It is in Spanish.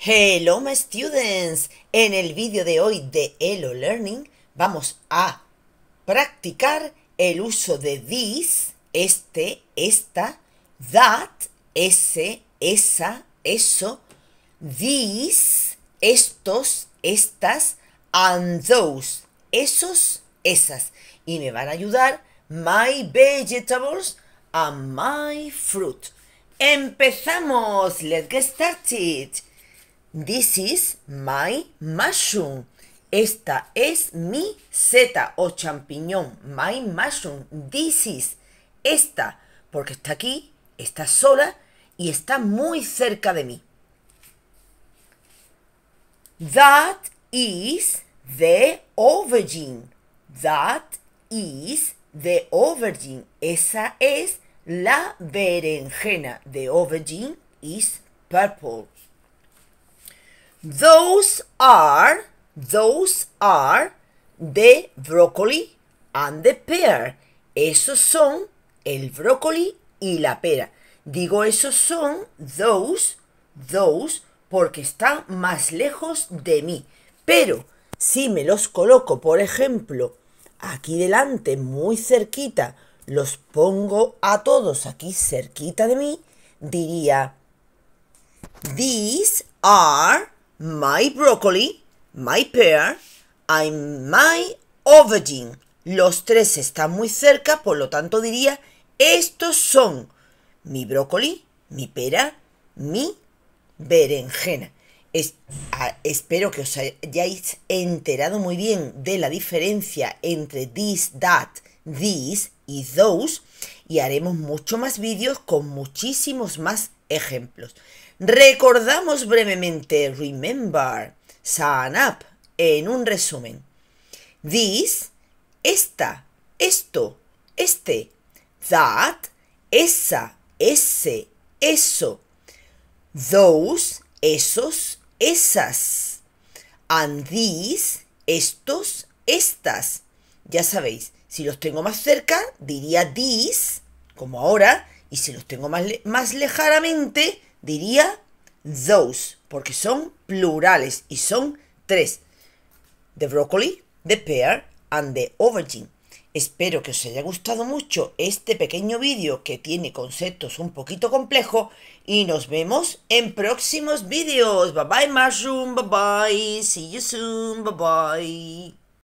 Hello my students, en el vídeo de hoy de Hello Learning vamos a practicar el uso de this, este, esta, that, ese, esa, eso, these, estos, estas, and those, esos, esas. Y me van a ayudar my vegetables and my fruit. ¡Empezamos! ¡Let's get started! This is my mushroom. Esta es mi seta o champiñón. My mushroom. This is. Esta. Porque está aquí, está sola y está muy cerca de mí. That is the aubergine. That is the aubergine. Esa es la berenjena. The aubergine is purple. Those are, those are the broccoli and the pear. Esos son el brócoli y la pera. Digo esos son those, those, porque están más lejos de mí. Pero si me los coloco, por ejemplo, aquí delante, muy cerquita, los pongo a todos aquí cerquita de mí, diría, these are my broccoli, my pear, I'm my aubergine. Los tres están muy cerca, por lo tanto diría, estos son mi brócoli, mi pera, mi berenjena. Ah, espero que os hayáis enterado muy bien de la diferencia entre this, that, these y those y haremos mucho más vídeos con muchísimos más ejemplos. Recordamos brevemente, remember, sign up, en un resumen. This, esta, esto, este. That, esa, ese, eso. Those, esos, esas. And these, estos, estas. Ya sabéis, si los tengo más cerca, diría this, como ahora, y si los tengo más, más lejanamente, diría those, porque son plurales y son tres. The broccoli, the pear and the aubergine. Espero que os haya gustado mucho este pequeño vídeo que tiene conceptos un poquito complejos y nos vemos en próximos vídeos. Bye bye mushroom, bye bye, see you soon, bye bye.